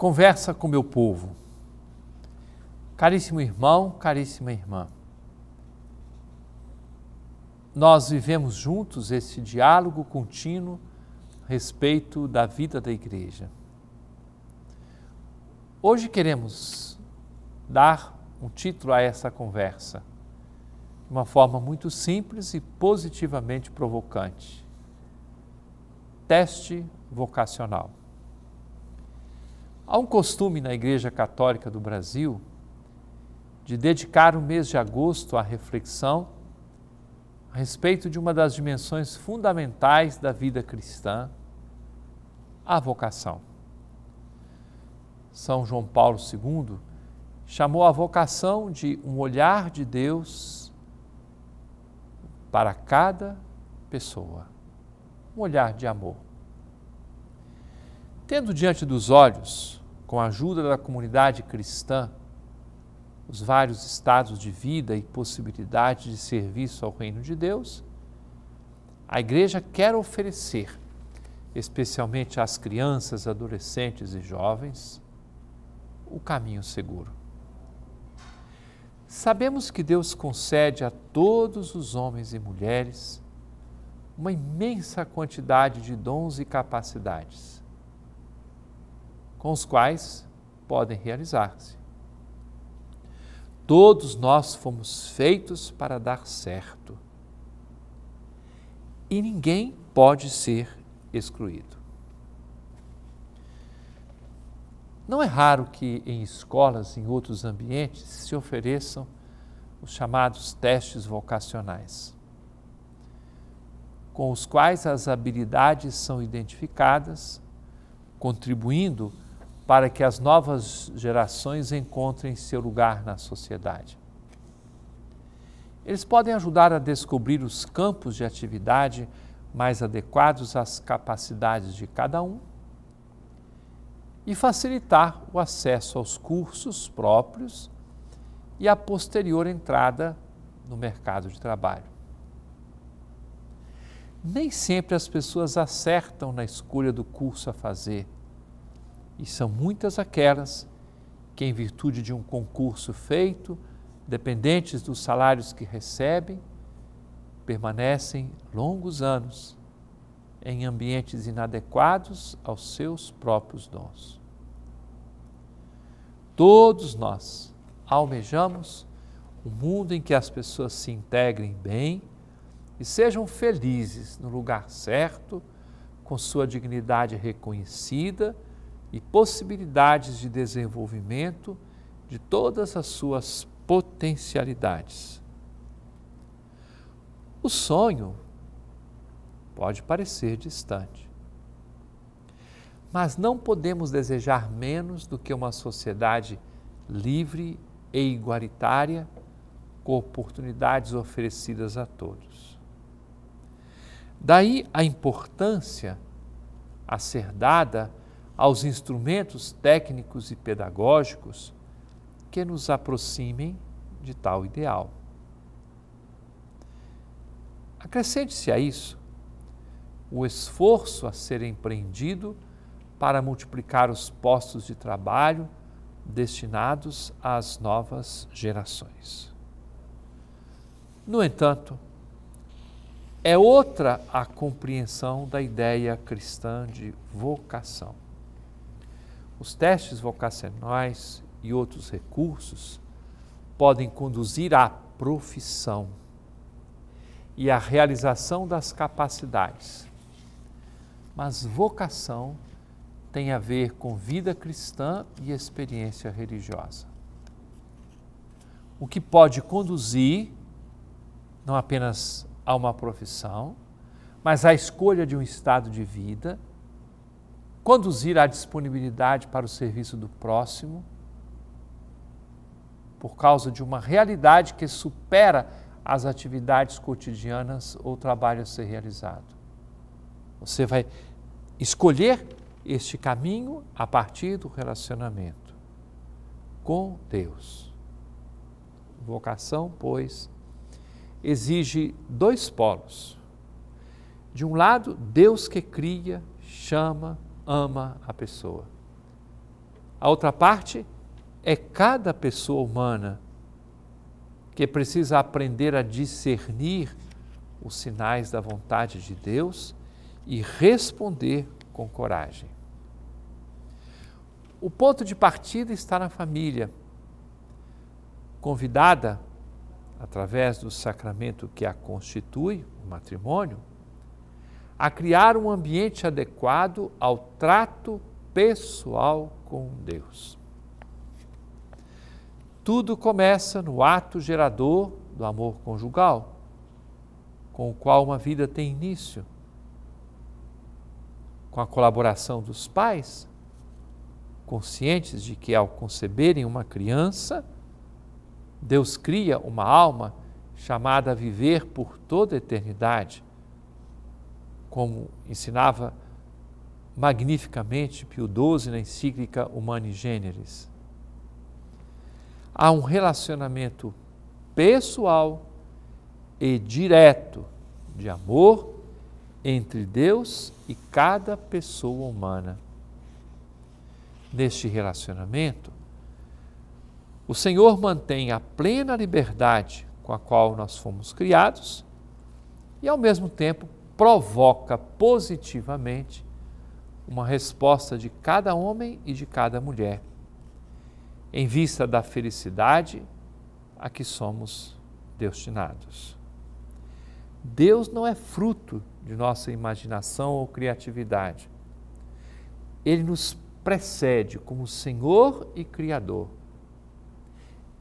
conversa com meu povo. Caríssimo irmão, caríssima irmã, nós vivemos juntos esse diálogo contínuo a respeito da vida da igreja. Hoje queremos dar um título a essa conversa, de uma forma muito simples e positivamente provocante. Teste vocacional. Há um costume na Igreja Católica do Brasil de dedicar o mês de agosto à reflexão a respeito de uma das dimensões fundamentais da vida cristã, a vocação. São João Paulo II chamou a vocação de um olhar de Deus para cada pessoa, um olhar de amor. Tendo diante dos olhos com a ajuda da comunidade cristã, os vários estados de vida e possibilidades de serviço ao reino de Deus, a igreja quer oferecer, especialmente às crianças, adolescentes e jovens, o caminho seguro. Sabemos que Deus concede a todos os homens e mulheres uma imensa quantidade de dons e capacidades com os quais podem realizar-se. Todos nós fomos feitos para dar certo. E ninguém pode ser excluído. Não é raro que em escolas, em outros ambientes, se ofereçam os chamados testes vocacionais, com os quais as habilidades são identificadas, contribuindo para que as novas gerações encontrem seu lugar na sociedade. Eles podem ajudar a descobrir os campos de atividade mais adequados às capacidades de cada um e facilitar o acesso aos cursos próprios e a posterior entrada no mercado de trabalho. Nem sempre as pessoas acertam na escolha do curso a fazer e são muitas aquelas que, em virtude de um concurso feito, dependentes dos salários que recebem, permanecem longos anos em ambientes inadequados aos seus próprios dons. Todos nós almejamos um mundo em que as pessoas se integrem bem e sejam felizes no lugar certo, com sua dignidade reconhecida e possibilidades de desenvolvimento de todas as suas potencialidades. O sonho pode parecer distante, mas não podemos desejar menos do que uma sociedade livre e igualitária, com oportunidades oferecidas a todos. Daí a importância a ser dada aos instrumentos técnicos e pedagógicos que nos aproximem de tal ideal. Acrescente-se a isso o esforço a ser empreendido para multiplicar os postos de trabalho destinados às novas gerações. No entanto, é outra a compreensão da ideia cristã de vocação. Os testes vocacionais e outros recursos podem conduzir à profissão e à realização das capacidades. Mas vocação tem a ver com vida cristã e experiência religiosa. O que pode conduzir não apenas a uma profissão, mas à escolha de um estado de vida conduzir à disponibilidade para o serviço do próximo, por causa de uma realidade que supera as atividades cotidianas ou trabalho a ser realizado. Você vai escolher este caminho a partir do relacionamento com Deus. Vocação, pois, exige dois polos. De um lado, Deus que cria, chama, ama a pessoa. A outra parte é cada pessoa humana que precisa aprender a discernir os sinais da vontade de Deus e responder com coragem. O ponto de partida está na família, convidada através do sacramento que a constitui, o matrimônio, a criar um ambiente adequado ao trato pessoal com Deus. Tudo começa no ato gerador do amor conjugal, com o qual uma vida tem início, com a colaboração dos pais, conscientes de que ao conceberem uma criança, Deus cria uma alma chamada a viver por toda a eternidade como ensinava magnificamente Pio XII na encíclica Humani Generis. Há um relacionamento pessoal e direto de amor entre Deus e cada pessoa humana. Neste relacionamento, o Senhor mantém a plena liberdade com a qual nós fomos criados e, ao mesmo tempo, provoca positivamente uma resposta de cada homem e de cada mulher, em vista da felicidade a que somos destinados. Deus não é fruto de nossa imaginação ou criatividade. Ele nos precede como Senhor e Criador.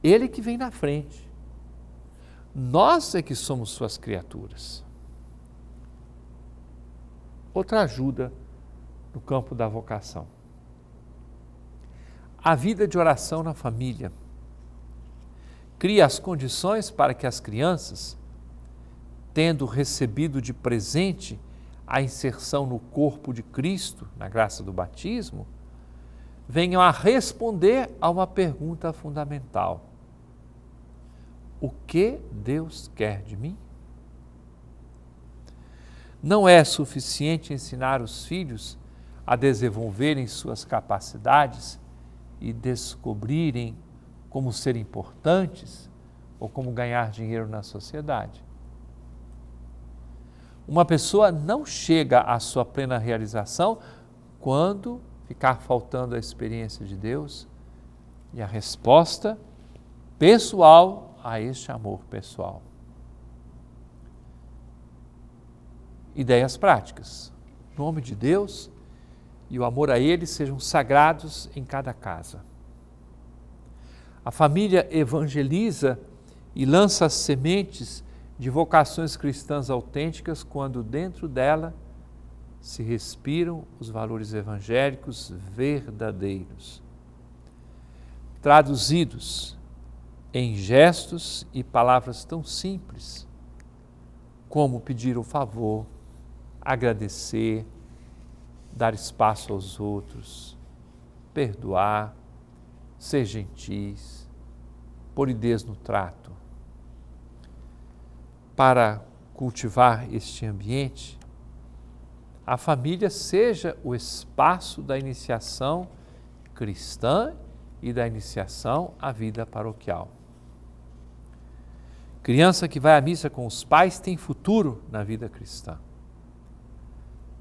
Ele que vem na frente. Nós é que somos suas criaturas outra ajuda no campo da vocação. A vida de oração na família cria as condições para que as crianças, tendo recebido de presente a inserção no corpo de Cristo, na graça do batismo, venham a responder a uma pergunta fundamental: O que Deus quer de mim? Não é suficiente ensinar os filhos a desenvolverem suas capacidades e descobrirem como ser importantes ou como ganhar dinheiro na sociedade. Uma pessoa não chega à sua plena realização quando ficar faltando a experiência de Deus e a resposta pessoal a este amor pessoal. ideias práticas. O nome de Deus e o amor a Ele sejam sagrados em cada casa. A família evangeliza e lança as sementes de vocações cristãs autênticas quando dentro dela se respiram os valores evangélicos verdadeiros, traduzidos em gestos e palavras tão simples como pedir o favor agradecer, dar espaço aos outros, perdoar, ser gentis, polidez no trato. Para cultivar este ambiente, a família seja o espaço da iniciação cristã e da iniciação à vida paroquial. Criança que vai à missa com os pais tem futuro na vida cristã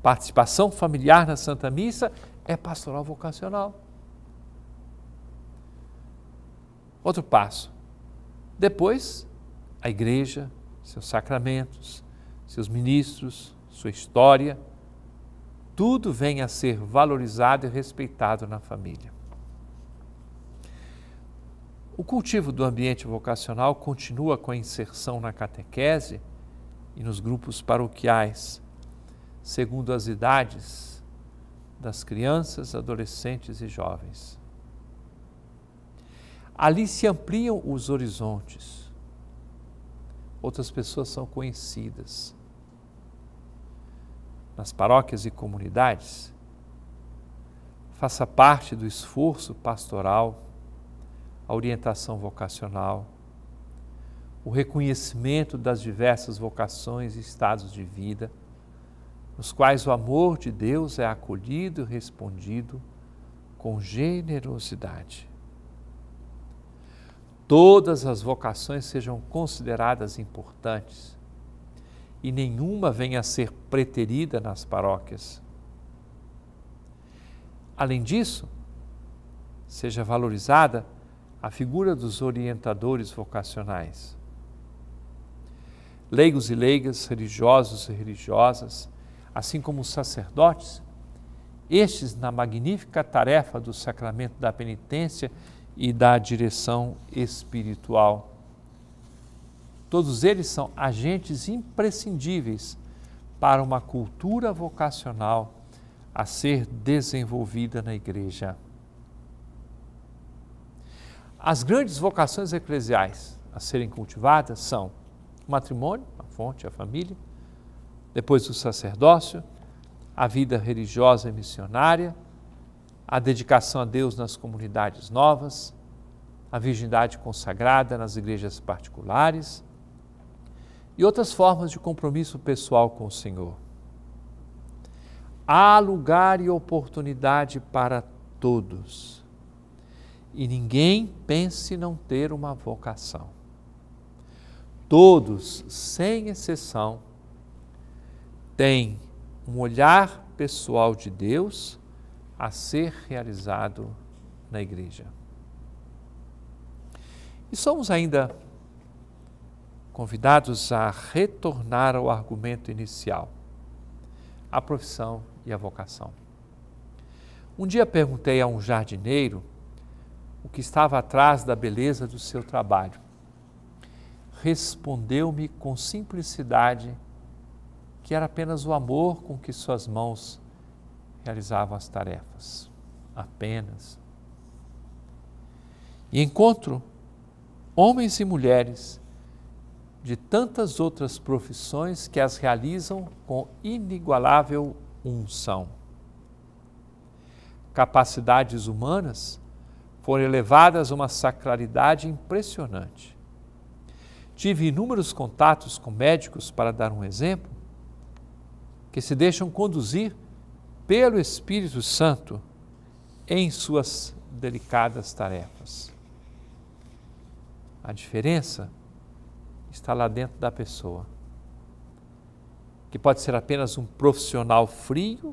participação familiar na Santa Missa é pastoral vocacional. Outro passo. Depois, a igreja, seus sacramentos, seus ministros, sua história, tudo vem a ser valorizado e respeitado na família. O cultivo do ambiente vocacional continua com a inserção na catequese e nos grupos paroquiais segundo as idades das crianças, adolescentes e jovens. Ali se ampliam os horizontes. Outras pessoas são conhecidas. Nas paróquias e comunidades, faça parte do esforço pastoral, a orientação vocacional, o reconhecimento das diversas vocações e estados de vida nos quais o amor de Deus é acolhido e respondido com generosidade. Todas as vocações sejam consideradas importantes e nenhuma venha a ser preterida nas paróquias. Além disso, seja valorizada a figura dos orientadores vocacionais. Leigos e leigas, religiosos e religiosas, assim como os sacerdotes, estes na magnífica tarefa do sacramento da penitência e da direção espiritual. Todos eles são agentes imprescindíveis para uma cultura vocacional a ser desenvolvida na igreja. As grandes vocações eclesiais a serem cultivadas são o matrimônio, a fonte, a família, depois o sacerdócio, a vida religiosa e missionária, a dedicação a Deus nas comunidades novas, a virgindade consagrada nas igrejas particulares e outras formas de compromisso pessoal com o Senhor. Há lugar e oportunidade para todos. E ninguém pense não ter uma vocação. Todos, sem exceção, tem um olhar pessoal de Deus a ser realizado na igreja. E somos ainda convidados a retornar ao argumento inicial, a profissão e a vocação. Um dia perguntei a um jardineiro o que estava atrás da beleza do seu trabalho. Respondeu-me com simplicidade que era apenas o amor com que suas mãos realizavam as tarefas. Apenas. E encontro homens e mulheres de tantas outras profissões que as realizam com inigualável unção. Capacidades humanas foram elevadas a uma sacralidade impressionante. Tive inúmeros contatos com médicos, para dar um exemplo, que se deixam conduzir pelo Espírito Santo em suas delicadas tarefas. A diferença está lá dentro da pessoa, que pode ser apenas um profissional frio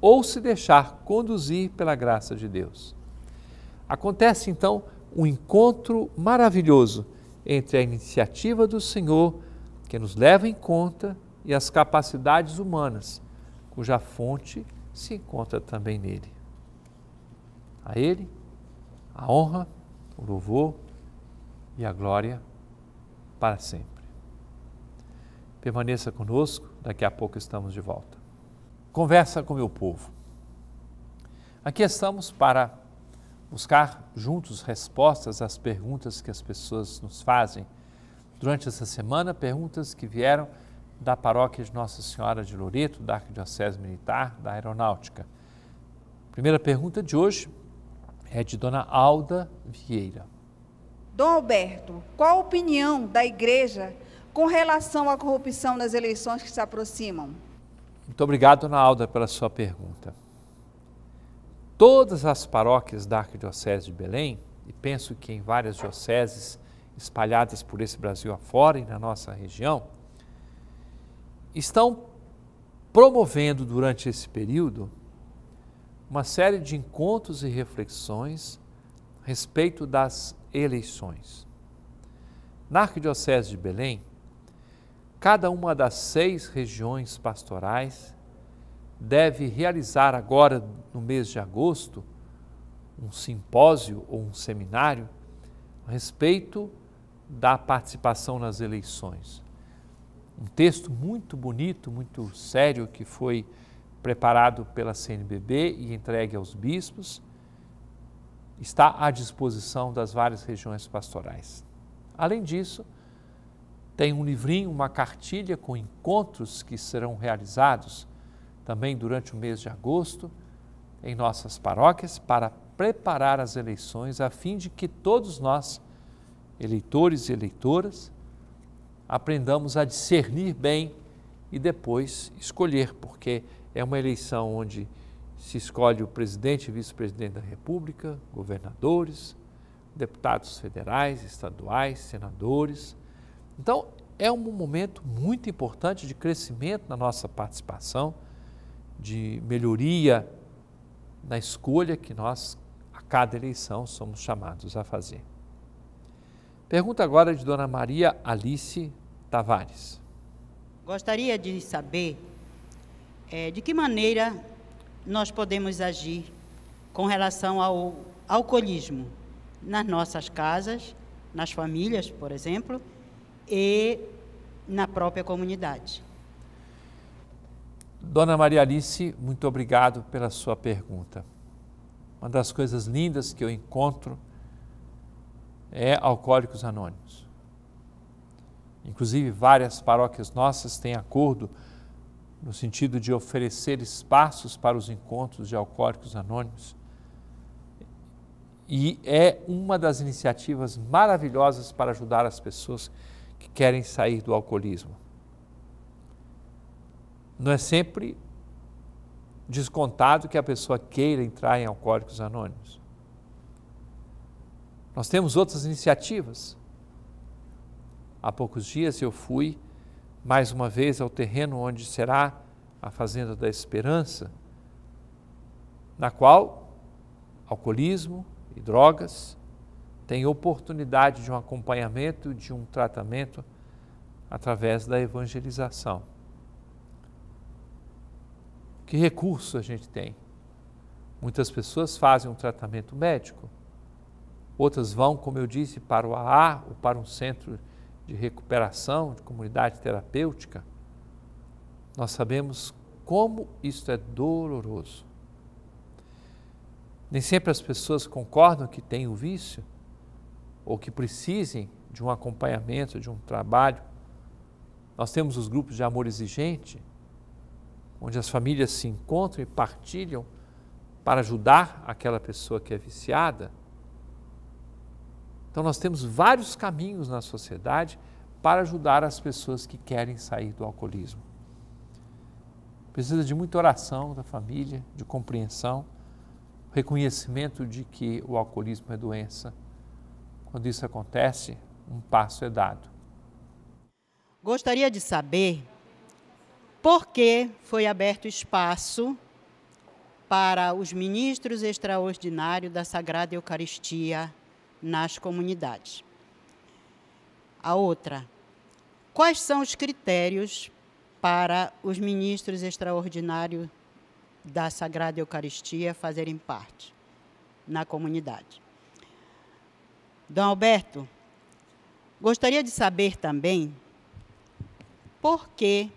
ou se deixar conduzir pela graça de Deus. Acontece então um encontro maravilhoso entre a iniciativa do Senhor, que nos leva em conta e as capacidades humanas, cuja fonte se encontra também nele. A ele a honra, o louvor e a glória para sempre. Permaneça conosco, daqui a pouco estamos de volta. Conversa com meu povo. Aqui estamos para buscar juntos respostas às perguntas que as pessoas nos fazem durante essa semana, perguntas que vieram da paróquia de Nossa Senhora de Loreto, da Arquidiocese Militar, da Aeronáutica. Primeira pergunta de hoje é de Dona Alda Vieira. Dom Alberto, qual a opinião da Igreja com relação à corrupção nas eleições que se aproximam? Muito obrigado, Dona Alda, pela sua pergunta. Todas as paróquias da Arquidiocese de Belém, e penso que em várias dioceses espalhadas por esse Brasil afora e na nossa região, estão promovendo durante esse período uma série de encontros e reflexões a respeito das eleições. Na Arquidiocese de Belém, cada uma das seis regiões pastorais deve realizar agora, no mês de agosto, um simpósio ou um seminário a respeito da participação nas eleições um texto muito bonito, muito sério, que foi preparado pela CNBB e entregue aos bispos, está à disposição das várias regiões pastorais. Além disso, tem um livrinho, uma cartilha com encontros que serão realizados também durante o mês de agosto em nossas paróquias para preparar as eleições a fim de que todos nós, eleitores e eleitoras, aprendamos a discernir bem e depois escolher, porque é uma eleição onde se escolhe o presidente e vice-presidente da República, governadores, deputados federais, estaduais, senadores. Então, é um momento muito importante de crescimento na nossa participação, de melhoria na escolha que nós, a cada eleição, somos chamados a fazer. Pergunta agora de Dona Maria Alice Tavares. Gostaria de saber é, de que maneira nós podemos agir com relação ao alcoolismo nas nossas casas, nas famílias, por exemplo, e na própria comunidade. Dona Maria Alice, muito obrigado pela sua pergunta. Uma das coisas lindas que eu encontro é Alcoólicos Anônimos. Inclusive, várias paróquias nossas têm acordo no sentido de oferecer espaços para os encontros de alcoólicos anônimos. E é uma das iniciativas maravilhosas para ajudar as pessoas que querem sair do alcoolismo. Não é sempre descontado que a pessoa queira entrar em alcoólicos anônimos. Nós temos outras iniciativas. Há poucos dias eu fui mais uma vez ao terreno onde será a Fazenda da Esperança, na qual alcoolismo e drogas têm oportunidade de um acompanhamento, de um tratamento através da evangelização. Que recurso a gente tem? Muitas pessoas fazem um tratamento médico outras vão, como eu disse, para o AA ou para um centro de recuperação, de comunidade terapêutica. Nós sabemos como isso é doloroso. Nem sempre as pessoas concordam que têm o vício ou que precisem de um acompanhamento, de um trabalho. Nós temos os grupos de amor exigente, onde as famílias se encontram e partilham para ajudar aquela pessoa que é viciada. Então, nós temos vários caminhos na sociedade para ajudar as pessoas que querem sair do alcoolismo. Precisa de muita oração da família, de compreensão, reconhecimento de que o alcoolismo é doença. Quando isso acontece, um passo é dado. Gostaria de saber por que foi aberto espaço para os ministros extraordinários da Sagrada Eucaristia nas comunidades. A outra, quais são os critérios para os ministros extraordinários da Sagrada Eucaristia fazerem parte na comunidade? Dom Alberto, gostaria de saber também por que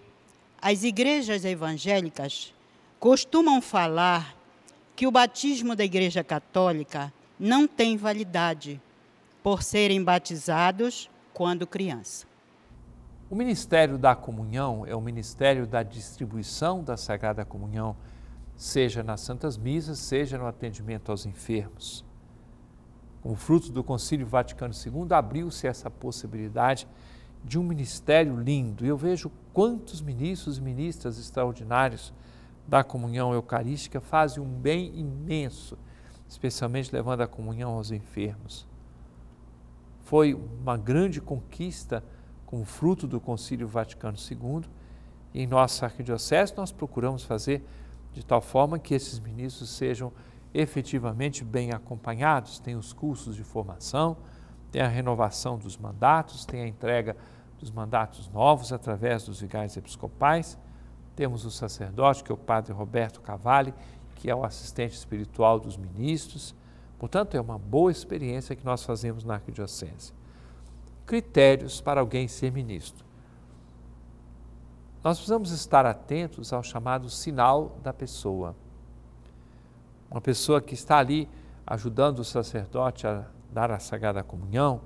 as igrejas evangélicas costumam falar que o batismo da Igreja Católica não têm validade por serem batizados quando criança. O Ministério da Comunhão é o ministério da distribuição da Sagrada Comunhão, seja nas Santas Misas, seja no atendimento aos enfermos. Como fruto do Concílio Vaticano II, abriu-se essa possibilidade de um ministério lindo. Eu vejo quantos ministros e ministras extraordinários da comunhão eucarística fazem um bem imenso especialmente levando a comunhão aos enfermos. Foi uma grande conquista como fruto do Concílio Vaticano II. E em nossa arquidiocese nós procuramos fazer de tal forma que esses ministros sejam efetivamente bem acompanhados, tem os cursos de formação, tem a renovação dos mandatos, tem a entrega dos mandatos novos através dos vigários episcopais. Temos o sacerdote, que é o padre Roberto Cavalli, que é o assistente espiritual dos ministros. Portanto, é uma boa experiência que nós fazemos na arquidiocese. Critérios para alguém ser ministro. Nós precisamos estar atentos ao chamado sinal da pessoa. Uma pessoa que está ali ajudando o sacerdote a dar a sagrada comunhão,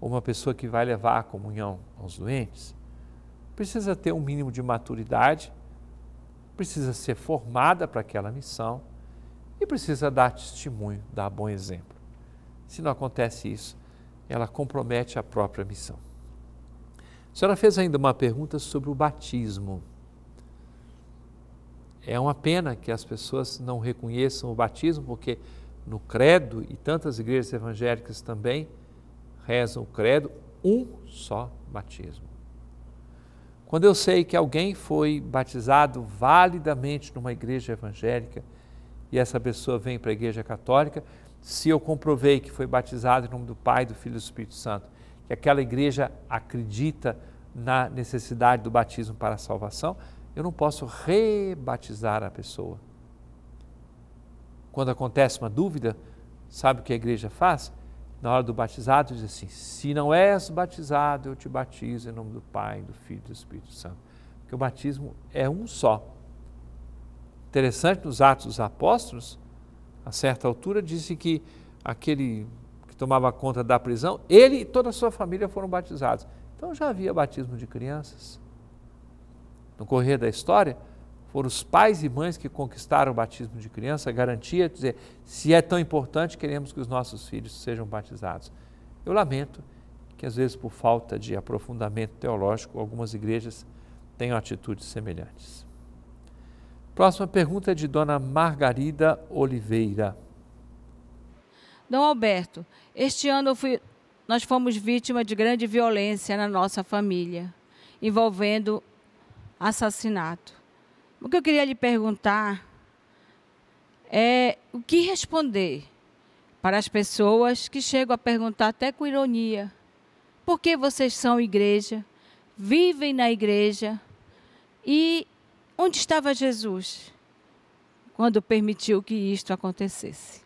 ou uma pessoa que vai levar a comunhão aos doentes, precisa ter um mínimo de maturidade precisa ser formada para aquela missão e precisa dar testemunho, dar bom exemplo. Se não acontece isso, ela compromete a própria missão. A senhora fez ainda uma pergunta sobre o batismo. É uma pena que as pessoas não reconheçam o batismo, porque no credo e tantas igrejas evangélicas também rezam o credo, um só batismo. Quando eu sei que alguém foi batizado validamente numa igreja evangélica e essa pessoa vem para a igreja católica, se eu comprovei que foi batizado em nome do Pai, do Filho e do Espírito Santo, que aquela igreja acredita na necessidade do batismo para a salvação, eu não posso rebatizar a pessoa. Quando acontece uma dúvida, sabe o que a igreja faz? na hora do batizado, diz assim: Se não és batizado, eu te batizo em nome do Pai, do Filho e do Espírito Santo. Porque o batismo é um só. Interessante, nos Atos dos Apóstolos, a certa altura, disse que aquele que tomava conta da prisão, ele e toda a sua família foram batizados. Então já havia batismo de crianças. No correr da história, foram os pais e mães que conquistaram o batismo de criança, garantia de dizer, se é tão importante, queremos que os nossos filhos sejam batizados. Eu lamento que às vezes por falta de aprofundamento teológico, algumas igrejas tenham atitudes semelhantes. Próxima pergunta é de Dona Margarida Oliveira. Dom Alberto, este ano fui, nós fomos vítima de grande violência na nossa família, envolvendo assassinato. O que eu queria lhe perguntar é o que responder para as pessoas que chegam a perguntar até com ironia: por que vocês são igreja, vivem na igreja e onde estava Jesus quando permitiu que isto acontecesse?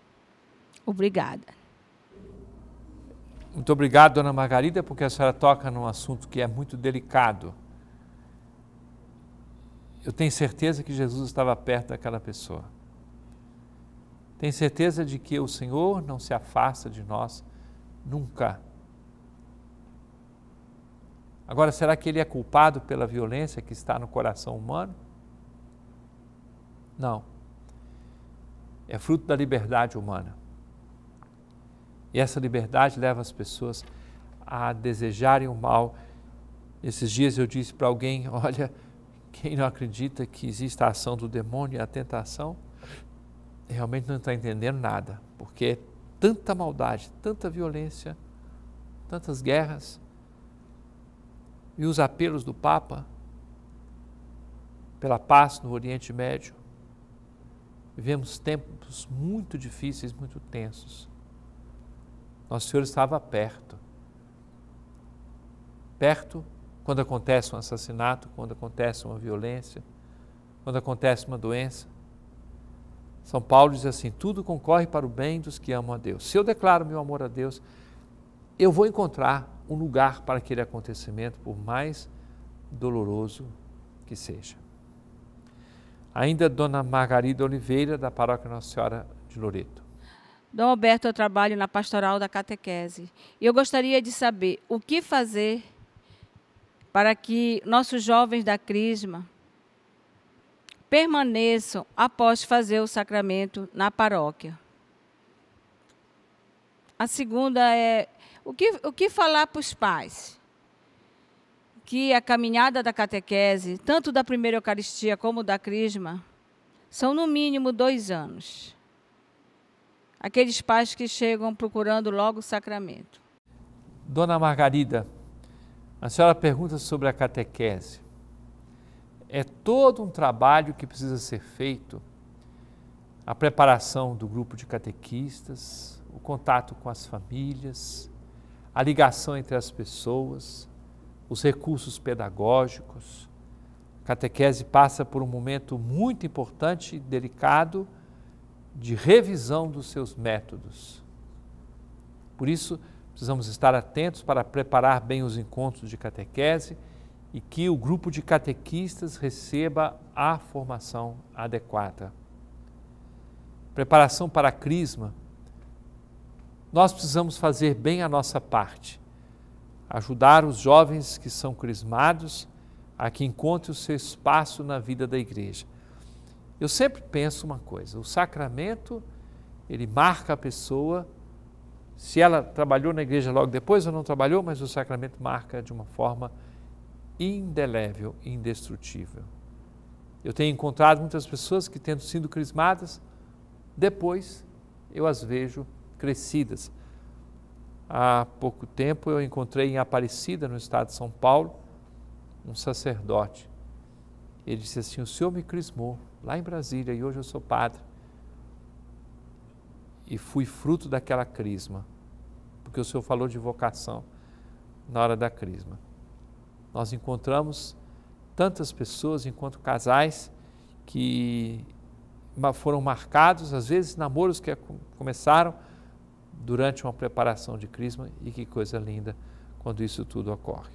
Obrigada. Muito obrigado, Dona Margarida, porque a senhora toca num assunto que é muito delicado eu tenho certeza que Jesus estava perto daquela pessoa. Tenho certeza de que o Senhor não se afasta de nós nunca. Agora, será que ele é culpado pela violência que está no coração humano? Não. É fruto da liberdade humana. E essa liberdade leva as pessoas a desejarem o mal. Esses dias eu disse para alguém: olha, quem não acredita que existe a ação do demônio e a tentação, realmente não está entendendo nada, porque é tanta maldade, tanta violência, tantas guerras, e os apelos do Papa pela paz no Oriente Médio. Vivemos tempos muito difíceis, muito tensos. Nosso Senhor estava perto. Perto quando acontece um assassinato, quando acontece uma violência, quando acontece uma doença. São Paulo diz assim: tudo concorre para o bem dos que amam a Deus. Se eu declaro meu amor a Deus, eu vou encontrar um lugar para aquele acontecimento, por mais doloroso que seja. Ainda Dona Margarida Oliveira, da Paróquia Nossa Senhora de Loreto. Dom Alberto, eu trabalho na pastoral da catequese. Eu gostaria de saber o que fazer para que nossos jovens da Crisma permaneçam após fazer o sacramento na paróquia. A segunda é o que, o que falar para os pais? Que a caminhada da catequese, tanto da primeira Eucaristia como da Crisma, são no mínimo dois anos. Aqueles pais que chegam procurando logo o sacramento. Dona Margarida, a senhora pergunta sobre a catequese. É todo um trabalho que precisa ser feito a preparação do grupo de catequistas, o contato com as famílias, a ligação entre as pessoas, os recursos pedagógicos. A catequese passa por um momento muito importante e delicado de revisão dos seus métodos. Por isso, Precisamos estar atentos para preparar bem os encontros de catequese e que o grupo de catequistas receba a formação adequada. Preparação para a crisma. Nós precisamos fazer bem a nossa parte, ajudar os jovens que são crismados a que encontrem o seu espaço na vida da igreja. Eu sempre penso uma coisa: o sacramento ele marca a pessoa se ela trabalhou na igreja logo depois ou não trabalhou, mas o sacramento marca de uma forma indelével, indestrutível. Eu tenho encontrado muitas pessoas que, tendo sido crismadas, depois eu as vejo crescidas. Há pouco tempo eu encontrei em Aparecida, no estado de São Paulo, um sacerdote. Ele disse assim: O senhor me crismou lá em Brasília e hoje eu sou padre e fui fruto daquela crisma, porque o Senhor falou de vocação na hora da crisma. Nós encontramos tantas pessoas, enquanto casais, que foram marcados, às vezes namoros que começaram durante uma preparação de crisma, e que coisa linda quando isso tudo ocorre.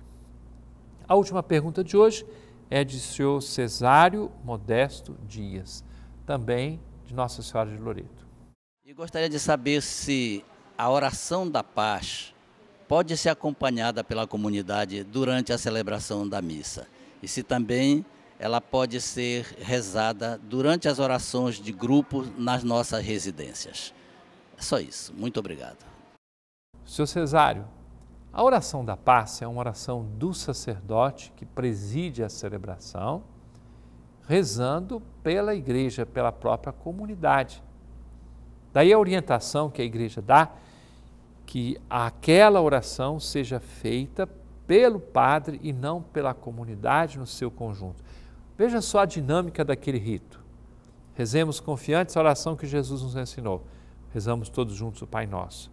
A última pergunta de hoje é de senhor Cesário Modesto Dias, também de Nossa Senhora de Loreto. E gostaria de saber se a oração da paz pode ser acompanhada pela comunidade durante a celebração da missa e se também ela pode ser rezada durante as orações de grupo nas nossas residências. É só isso. Muito obrigado. Seu Cesário, a oração da paz é uma oração do sacerdote que preside a celebração, rezando pela igreja, pela própria comunidade. Daí a orientação que a igreja dá, que aquela oração seja feita pelo padre e não pela comunidade no seu conjunto. Veja só a dinâmica daquele rito. Rezemos confiantes a oração que Jesus nos ensinou. Rezamos todos juntos o Pai Nosso.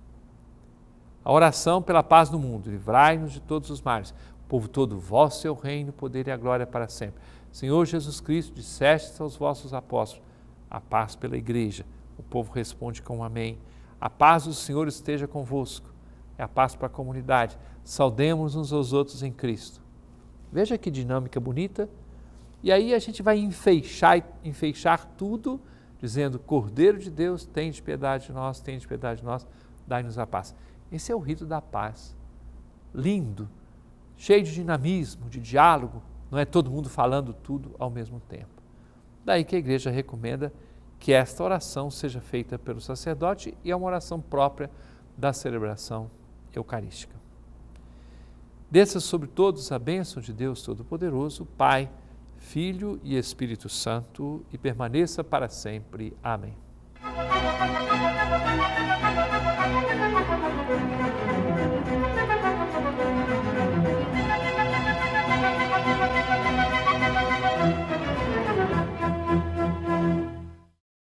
A oração pela paz no mundo, livrai-nos de todos os males. O povo todo, vosso o reino, o poder e a glória para sempre. Senhor Jesus Cristo, disseste aos vossos apóstolos, a paz pela igreja povo responde com um amém. A paz do Senhor esteja convosco. É a paz para a comunidade. Saudemos uns aos outros em Cristo. Veja que dinâmica bonita. E aí a gente vai enfeixar, enfeixar tudo, dizendo: Cordeiro de Deus, tem de piedade de nós, tem de piedade de nós, dai-nos a paz. Esse é o rito da paz. Lindo, cheio de dinamismo, de diálogo, não é todo mundo falando tudo ao mesmo tempo. Daí que a igreja recomenda que esta oração seja feita pelo sacerdote e é uma oração própria da celebração eucarística. Desça sobre todos a bênção de Deus Todo-Poderoso, Pai, Filho e Espírito Santo, e permaneça para sempre. Amém.